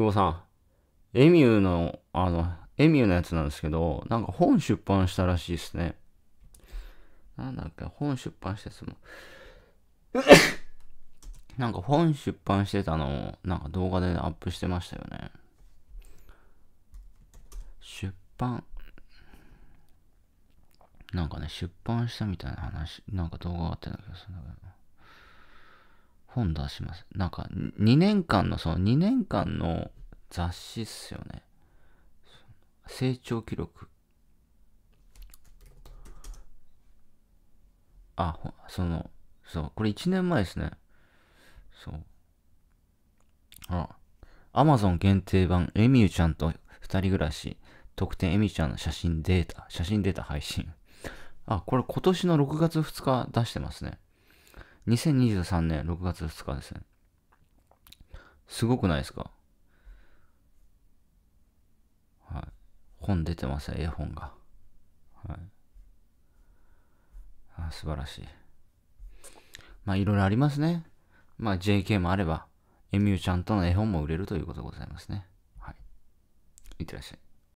久保さん、エミューの、あの、エミューのやつなんですけど、なんか本出版したらしいですね。なんだっけ、本出版したやつも。なんか本出版してたのを、なんか動画でアップしてましたよね。出版。なんかね、出版したみたいな話、なんか動画があったな気がするんだけど。本出します。なんか、2年間の、その2年間の雑誌っすよね。成長記録。あ、その、そう、これ1年前ですね。そう。あアマゾン限定版、エミューちゃんと2人暮らし、特典エミューちゃんの写真データ、写真データ配信。あ、これ今年の6月2日出してますね。2023年6月2日ですね。すごくないですかはい。本出てます絵本が。はい。あ、素晴らしい。まあ、いろいろありますね。まあ、JK もあれば、エミューちゃんとの絵本も売れるということでございますね。はい。いってらっしゃい。